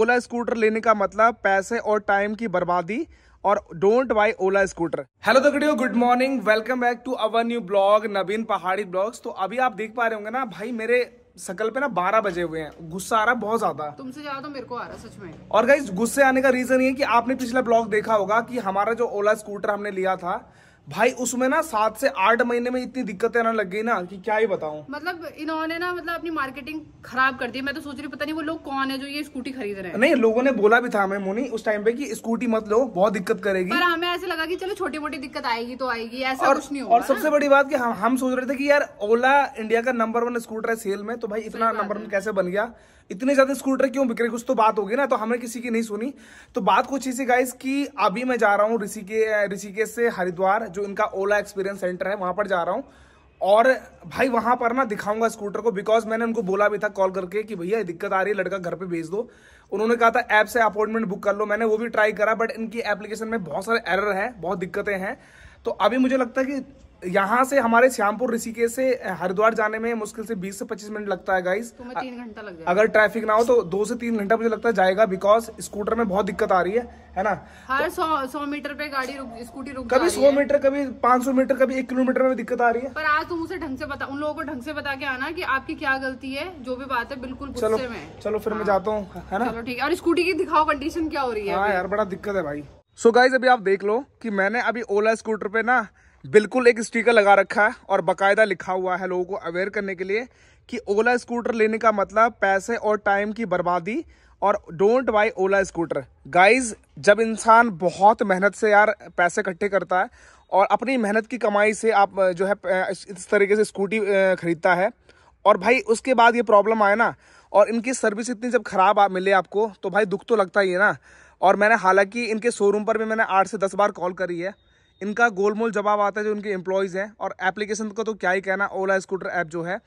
ओला scooter लेने का मतलब पैसे और टाइम की बर्बादी और don't buy Ola scooter hello दगड़ियों good morning welcome back to our new blog Naveen Pahadi blogs तो अभी आप देख पा रहे होंगे ना भाई मेरे सकल पे ना बारह बजे हुए हैं गुस्सा आ रहा है बहुत ज्यादा तुमसे ज्यादा तो मेरे को आ रहा सच में और गाइज गुस्से आने का रीजन ये कि आपने पिछला ब्लॉग देखा होगा कि हमारा जो ओला स्कूटर हमने लिया था भाई उसमें ना सात से आठ महीने में इतनी दिक्कतें आने लग गई ना कि क्या ही बताऊं मतलब इन्होंने ना मतलब अपनी मार्केटिंग खराब कर दी मैं तो सोच रही पता नहीं वो लोग कौन है जो ये स्कूटी खरीद रहे हैं नहीं लोगों ने बोला भी था हमें मोनी उस टाइम पे कि स्कूटी मत लो बहुत दिक्कत करेगी पर हमें ऐसे लगा की चलो छोटी मोटी दिक्कत आएगी तो आएगी ऐसा और, कुछ नहीं और सबसे बड़ी बात की हम, हम सोच रहे थे की यार ओला इंडिया का नंबर वन स्कूटर है सेल में तो भाई इतना नंबर वन कैसे बन गया इतने ज्यादा स्कूटर क्यों बिक रहे कुछ तो बात होगी ना तो हमने किसी की नहीं सुनी तो बात कुछ ऐसी गाइस की अभी मैं जा रहा हूँ ऋषिकेश ऋषिकेश से हरिद्वार जो इनका ओला एक्सपीरियंस सेंटर है वहां पर जा रहा हूँ और भाई वहां पर ना दिखाऊंगा स्कूटर को बिकॉज मैंने उनको बोला भी था कॉल करके कि भैया दिक्कत आ रही है लड़का घर पे भेज दो उन्होंने कहा था ऐप से अपॉइंटमेंट बुक कर लो मैंने वो भी ट्राई करा बट इनकी एप्लीकेशन में बहुत सारे एरर है बहुत दिक्कतें हैं तो अभी मुझे लगता है कि यहाँ से हमारे श्यामपुर ऋषिकेश से हरिद्वार जाने में मुश्किल से 20 से 25 मिनट लगता है गाइस तो तीन घंटा लग जाएगा अगर ट्रैफिक ना हो तो दो से तीन घंटा मुझे लगता है जाएगा बिकॉज स्कूटर में बहुत दिक्कत आ रही है है ना हर सौ सौ मीटर पे गाड़ी रुक स्कूटी रुक कभी सौ मीटर कभी पांच सौ मीटर कभी एक किलोमीटर में दिक्कत आ रही है पर आज तुम उसे ढंग से बता उन लोगों को ढंग से बता के आना की आपकी क्या गलती है जो भी बात है बिल्कुल चलो चलो फिर मैं हाँ। जाता हूँ है ना ठीक है और स्कूटी की दिखाओ कंडीशन क्या हो रही है हाँ यार बड़ा दिक्कत है भाई सो गाइज अभी आप देख लो की मैंने अभी ओला स्कूटर पे ना बिल्कुल एक स्टिकर लगा रखा है और बाकायदा लिखा हुआ है लोगों को अवेयर करने के लिए कि ओला स्कूटर लेने का मतलब पैसे और टाइम की बर्बादी और don't buy Ola scooter guys जब इंसान बहुत मेहनत से यार पैसे इकट्ठे करता है और अपनी मेहनत की कमाई से आप जो है इस तरीके से स्कूटी खरीदता है और भाई उसके बाद ये प्रॉब्लम आए ना और इनकी सर्विस इतनी जब ख़राब मिले आपको तो भाई दुख तो लगता ही है ना और मैंने हालांकि इनके शोरूम पर भी मैंने आठ से दस बार कॉल करी है इनका गोलमोल जवाब आता है जो इनके एम्प्लॉयज़ हैं और एप्लीकेशन का तो क्या ही कहना ओला स्कूटर ऐप जो है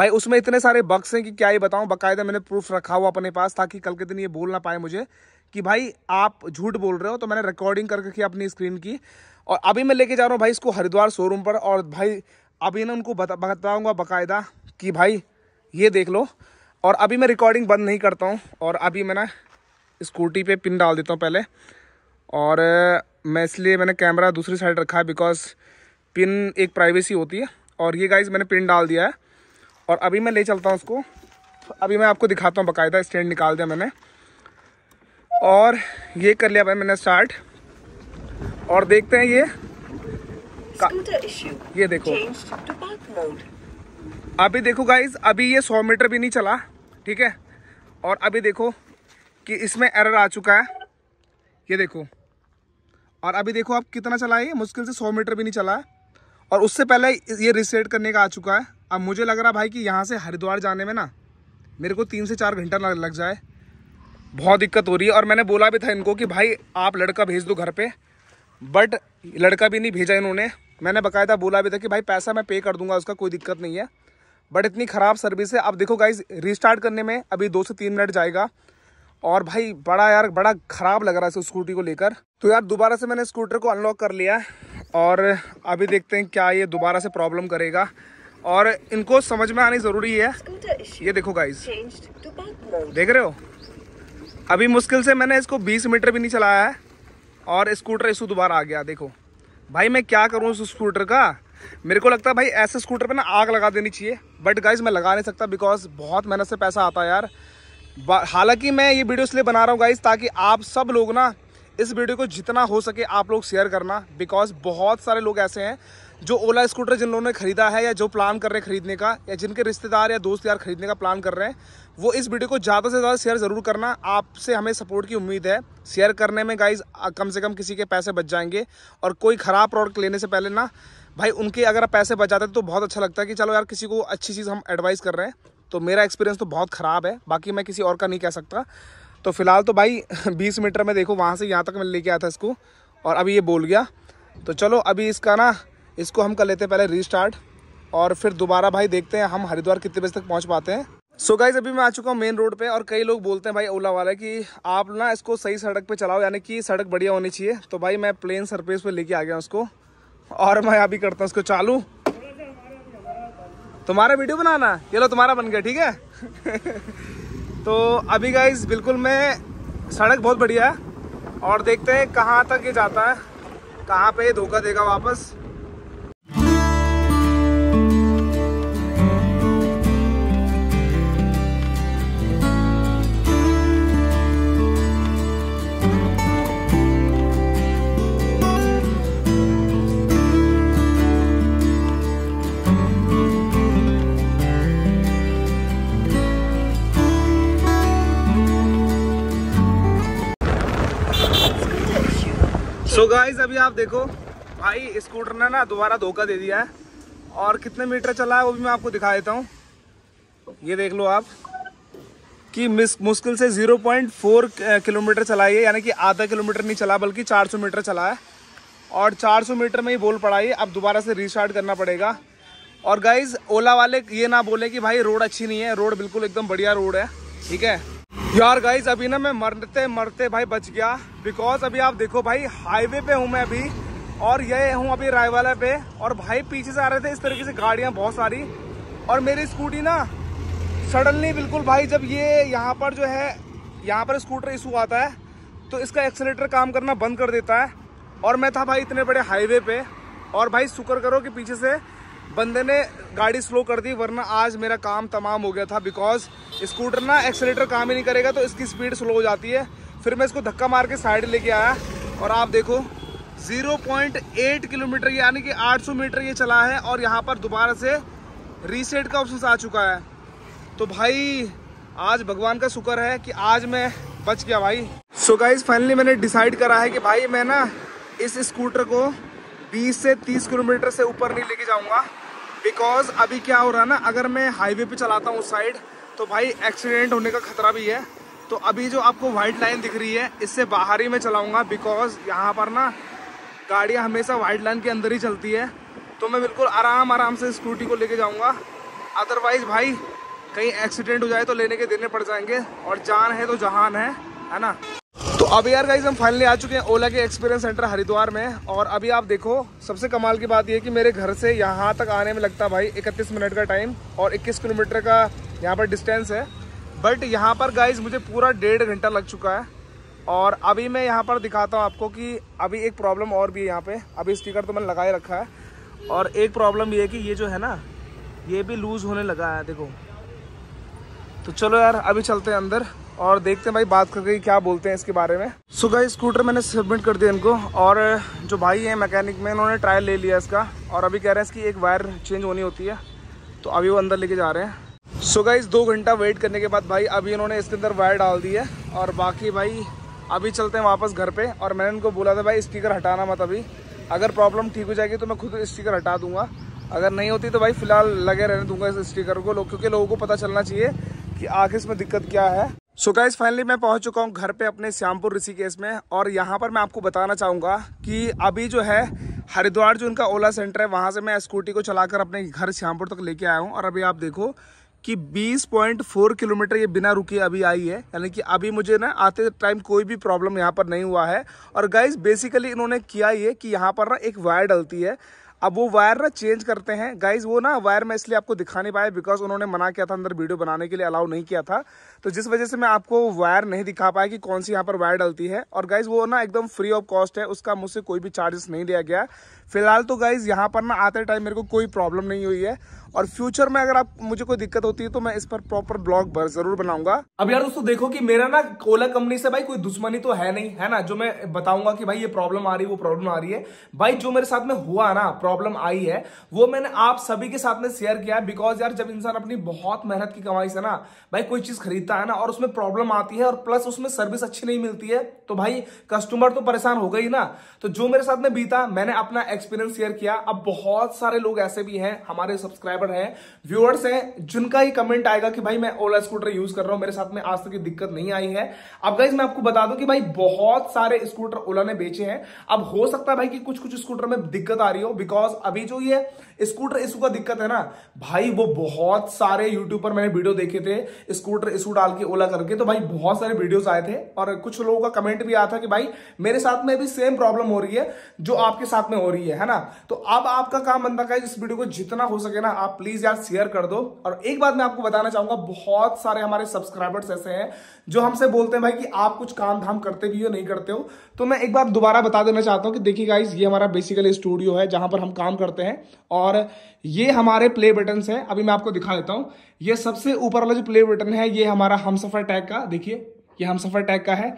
भाई उसमें इतने सारे बक्स हैं कि क्या ही बताऊं बकायदा मैंने प्रूफ रखा हुआ अपने पास ताकि कल के दिन ये बोल ना पाए मुझे कि भाई आप झूठ बोल रहे हो तो मैंने रिकॉर्डिंग करके की अपनी स्क्रीन की और अभी मैं लेके जा रहा हूँ भाई इसको हरिद्वार शोरूम पर और भाई अभी ना उनको बता बताऊँगा बाकायदा कि भाई ये देख लो और अभी मैं रिकॉर्डिंग बंद नहीं करता हूँ और अभी मैं ना स्कूटी पर पिन डाल देता हूँ पहले और मैं इसलिए मैंने कैमरा दूसरी साइड रखा है बिकॉज पिन एक प्राइवेसी होती है और ये गाइज मैंने पिन डाल दिया है और अभी मैं ले चलता हूँ उसको अभी मैं आपको दिखाता हूँ बकायदा स्टैंड निकाल दिया मैंने और ये कर लिया भाई मैंने स्टार्ट और देखते हैं ये ये देखो अभी देखो गाइज अभी ये 100 मीटर भी नहीं चला ठीक है और अभी देखो कि इसमें एरर आ चुका है ये देखो और अभी देखो आप कितना चला है मुश्किल से सौ मीटर भी नहीं चला है और उससे पहले ये रिसेट करने का आ चुका है अब मुझे लग रहा भाई कि यहाँ से हरिद्वार जाने में ना मेरे को तीन से चार घंटा लग जाए बहुत दिक्कत हो रही है और मैंने बोला भी था इनको कि भाई आप लड़का भेज दो घर पे बट लड़का भी नहीं भेजा इन्होंने मैंने बकायदा बोला भी था कि भाई पैसा मैं पे कर दूंगा उसका कोई दिक्कत नहीं है बट इतनी ख़राब सर्विस है अब देखो गाइज रिस्टार्ट करने में अभी दो से तीन मिनट जाएगा और भाई बड़ा यार बड़ा ख़राब लग रहा है इस स्कूटी को लेकर तो यार दोबारा से मैंने स्कूटर को अनलॉक कर लिया और अभी देखते हैं क्या ये दोबारा से प्रॉब्लम करेगा और इनको समझ में आनी ज़रूरी है ये देखो गाइज देख रहे हो अभी मुश्किल से मैंने इसको 20 मीटर भी नहीं चलाया है और स्कूटर इशू दोबारा आ गया देखो भाई मैं क्या करूँ उस स्कूटर का मेरे को लगता है भाई ऐसे स्कूटर पे ना आग लगा देनी चाहिए बट गाइज मैं लगा नहीं सकता बिकॉज बहुत मेहनत से पैसा आता है यार हालांकि मैं ये वीडियो इसलिए बना रहा हूँ गाइज ताकि आप सब लोग ना इस वीडियो को जितना हो सके आप लोग शेयर करना बिकॉज बहुत सारे लोग ऐसे हैं जो ओला स्कूटर जिन लोगों ने खरीदा है या जो प्लान कर रहे हैं खरीदने का या जिनके रिश्तेदार या दोस्त यार खरीदने का प्लान कर रहे हैं वो इस वीडियो को ज़्यादा से ज़्यादा शेयर ज़रूर करना आपसे हमें सपोर्ट की उम्मीद है शेयर करने में गाइज कम से कम किसी के पैसे बच जाएंगे और कोई ख़राब प्रोडक्ट लेने से पहले ना भाई उनके अगर पैसे बच जाते तो बहुत अच्छा लगता है कि चलो यार किसी को अच्छी चीज़ हम एडवाइस कर रहे हैं तो मेरा एक्सपीरियंस तो बहुत ख़राब है बाकी मैं किसी और का नहीं कह सकता तो फिलहाल तो भाई बीस मीटर में देखो वहाँ से यहाँ तक मैं लेके आया था इसको और अभी ये बोल गया तो चलो अभी इसका ना इसको हम कर लेते हैं पहले रीस्टार्ट और फिर दोबारा भाई देखते हैं हम हरिद्वार कितने बजे तक पहुँच पाते हैं सो so गाइज अभी मैं आ चुका हूँ मेन रोड पे और कई लोग बोलते हैं भाई ओला वाला कि आप ना इसको सही सड़क पे चलाओ यानी कि सड़क बढ़िया होनी चाहिए तो भाई मैं प्लेन सरफेस पे लेके आ गया उसको और मैं अभी करता हूँ उसको चालू तुम्हारा वीडियो बनाना ये लो तुम्हारा बन गया ठीक है तो अभी गाइज बिल्कुल मैं सड़क बहुत बढ़िया है और देखते हैं कहाँ तक ये जाता है कहाँ पे ये धोखा देगा वापस गाइस अभी आप देखो भाई स्कूटर ने ना दोबारा धोखा दे दिया है और कितने मीटर चला है वो भी मैं आपको दिखा देता हूँ ये देख लो आप कि मिस मुश्किल से 0.4 किलोमीटर चला है यानी कि आधा किलोमीटर नहीं चला बल्कि 400 मीटर चला है और 400 मीटर में ही बोल पड़ा है अब दोबारा से रिस्टार्ट करना पड़ेगा और गाइज ओला वाले ये ना बोले कि भाई रोड अच्छी नहीं है रोड बिल्कुल एकदम बढ़िया रोड है ठीक है यार गाइज अभी ना मैं मरते मरते भाई बच गया बिकॉज अभी आप देखो भाई हाईवे पे हूँ मैं अभी और ये हूँ अभी रायवाला पे और भाई पीछे से आ रहे थे इस तरीके से गाड़ियाँ बहुत सारी और मेरी स्कूटी ना सडनली बिल्कुल भाई जब ये यहाँ पर जो है यहाँ पर स्कूटर इशू आता है तो इसका एक्सलेटर काम करना बंद कर देता है और मैं था भाई इतने बड़े हाईवे पे और भाई शुक्र करो कि पीछे से बंदे ने गाड़ी स्लो कर दी वरना आज मेरा काम तमाम हो गया था बिकॉज स्कूटर ना एक्सेलेटर काम ही नहीं करेगा तो इसकी स्पीड स्लो हो जाती है फिर मैं इसको धक्का मार के साइड लेके आया और आप देखो 0.8 किलोमीटर यानी कि 800 मीटर ये चला है और यहाँ पर दोबारा से रीसेट का ऑप्शन आ चुका है तो भाई आज भगवान का शुक्र है कि आज मैं बच गया भाई सो गाइज फाइनली मैंने डिसाइड करा है कि भाई मैं ना इस स्कूटर को 20 से 30 किलोमीटर से ऊपर नहीं लेके जाऊंगा बिकॉज अभी क्या हो रहा है ना अगर मैं हाईवे पे चलाता हूँ उस साइड तो भाई एक्सीडेंट होने का खतरा भी है तो अभी जो आपको वाइट लाइन दिख रही है इससे बाहर ही मैं चलाऊँगा बिकॉज यहाँ पर ना गाड़ियाँ हमेशा वाइट लाइन के अंदर ही चलती है तो मैं बिल्कुल आराम आराम से स्कूटी को लेके जाऊँगा अदरवाइज़ भाई कहीं एक्सीडेंट हो जाए तो लेने के देने पड़ जाएंगे और जान है तो जहान है है ना अब यार गाइज हम फाइनली आ चुके हैं ओला के एक्सपीरियंस सेंटर हरिद्वार में और अभी आप देखो सबसे कमाल की बात यह कि मेरे घर से यहाँ तक आने में लगता भाई 31 मिनट का टाइम और 21 किलोमीटर का यहाँ पर डिस्टेंस है बट यहाँ पर गाइज मुझे पूरा डेढ़ घंटा लग चुका है और अभी मैं यहाँ पर दिखाता हूँ आपको कि अभी एक प्रॉब्लम और भी है यहाँ पर अभी स्टिकर तो मैंने लगा ही रखा है और एक प्रॉब्लम ये है कि ये जो है ना ये भी लूज़ होने लगा है देखो तो चलो यार अभी चलते हैं अंदर और देखते हैं भाई बात करके क्या बोलते हैं इसके बारे में सो so स्कूटर मैंने सबमिट कर दिया इनको और जो भाई है मैकेनिक में इन्होंने ट्रायल ले लिया इसका और अभी कह रहे हैं इसकी एक वायर चेंज होनी होती है तो अभी वो अंदर लेके जा रहे हैं सो so दो घंटा वेट करने के बाद भाई अभी इन्होंने इसके अंदर वायर डाल दी है और बाकी भाई अभी चलते हैं वापस घर पर और मैंने इनको बोला था भाई स्पीकर हटाना मत अभी अगर प्रॉब्लम ठीक हो जाएगी तो मैं खुद स्पीकर हटा दूंगा अगर नहीं होती तो भाई फिलहाल लगे रहने दूंगा इस स्टीकर को क्योंकि लोगों को पता चलना चाहिए कि आखिर इसमें दिक्कत क्या है सो गाइज फाइनली मैं पहुंच चुका हूं घर पे अपने श्यामपुर ऋषिकेश में और यहाँ पर मैं आपको बताना चाहूँगा कि अभी जो है हरिद्वार जो इनका ओला सेंटर है वहाँ से मैं स्कूटी को चलाकर अपने घर श्यामपुर तक लेके आया हूँ और अभी आप देखो कि 20.4 किलोमीटर ये बिना रुके अभी आई है यानी कि अभी मुझे ना आते टाइम कोई भी प्रॉब्लम यहाँ पर नहीं हुआ है और गाइज बेसिकली इन्होंने किया ये कि यहाँ पर ना एक वायर डलती है अब वो वायर ना चेंज करते हैं गाइज वो ना वायर मैं इसलिए आपको दिखा नहीं पाया बिकॉज उन्होंने मना किया था अंदर वीडियो बनाने के लिए अलाउ नहीं किया था तो जिस वजह से मैं आपको वायर नहीं दिखा पाया कि कौन सी यहाँ पर वायर डलती है और गाइज वो ना एकदम फ्री ऑफ कॉस्ट है उसका मुझसे कोई भी चार्जेस नहीं लिया गया फिलहाल तो गाइज यहाँ पर ना आते टाइम मेरे को कोई प्रॉब्लम नहीं हुई है और फ्यूचर में अगर आप मुझे कोई दिक्कत होती है तो मैं इस पर प्रॉपर ब्लॉग जरूर बनाऊंगा अब यार दोस्तों देखो कि मेरा ना ओला कंपनी से भाई कोई दुश्मनी तो है नहीं है ना जो मैं बताऊंगा कि भाई ये प्रॉब्लम आ रही है वो प्रॉब्लम आ रही है भाई जो मेरे साथ में हुआ ना प्रॉब्लम आई है वो मैंने आप सभी के साथ में शेयर किया बिकॉज यार जब इंसान अपनी बहुत मेहनत की कमाई से ना भाई कोई चीज खरीदता है ना और उसमें प्रॉब्लम आती है और प्लस उसमें सर्विस अच्छी नहीं मिलती है तो भाई कस्टमर तो परेशान हो गई ना तो जो मेरे साथ में बीता मैंने अपना एक्सपीरियंस शेयर किया अब बहुत सारे लोग ऐसे भी हैं हमारे सब्सक्राइब सब्सक्राइबर हैं व्यूअर्स हैं जिनका ही कमेंट आएगा कि भाई मैं ओला स्कूटर यूज कर रहा हूं मेरे साथ में आज तक की दिक्कत नहीं आई है अब गाइज मैं आपको बता दूं कि भाई बहुत सारे स्कूटर ओला ने बेचे हैं अब हो सकता है भाई कि कुछ कुछ स्कूटर में दिक्कत आ रही हो बिकॉज अभी जो ये स्कूटर इशू का दिक्कत है ना भाई वो बहुत सारे यूट्यूब पर मैंने वीडियो देखे थे स्कूटर इशू डाल के ओला करके तो भाई बहुत सारे वीडियोज आए थे और कुछ लोगों का कमेंट भी आया था कि भाई मेरे साथ में भी सेम प्रॉब्लम हो रही है जो आपके साथ में हो रही है है ना तो अब आपका काम बनता है इस वीडियो को जितना हो सके ना आप आप प्लीज यार शेयर कर दो और एक बात मैं आपको बताना चाहूंगा बहुत सारे हमारे सब्सक्राइबर्स ऐसे हैं जो हमसे बोलते हैं भाई कि आप कुछ काम धाम करते भी हो नहीं करते हो तो मैं एक बार दोबारा बता देना चाहता हूँ कि देखिए गाइज ये हमारा बेसिकली स्टूडियो है जहां पर हम काम करते हैं और ये हमारे प्ले बटन है अभी मैं आपको दिखा देता हूँ ये सबसे ऊपर वाला जो प्ले बटन है ये हमारा हम सफर टैग का देखिए ये हम सफर टैग का है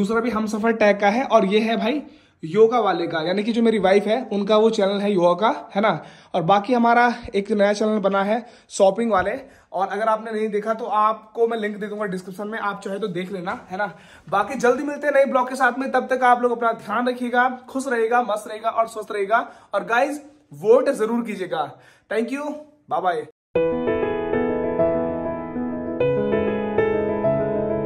दूसरा भी हम सफर टैग का है और ये है भाई योगा वाले का यानी कि जो मेरी वाइफ है उनका वो चैनल है योगा का है ना और बाकी हमारा एक नया चैनल बना है शॉपिंग वाले और अगर आपने नहीं देखा तो आपको मैं लिंक दे दूंगा डिस्क्रिप्शन में आप चाहे तो देख लेना है ना बाकी जल्दी मिलते हैं नए ब्लॉग के साथ में तब तक आप लोग अपना ध्यान रखिएगा खुश रहेगा मस्त रहेगा और स्वस्थ रहेगा और गाइज वोट जरूर कीजिएगा थैंक यू बाय बाय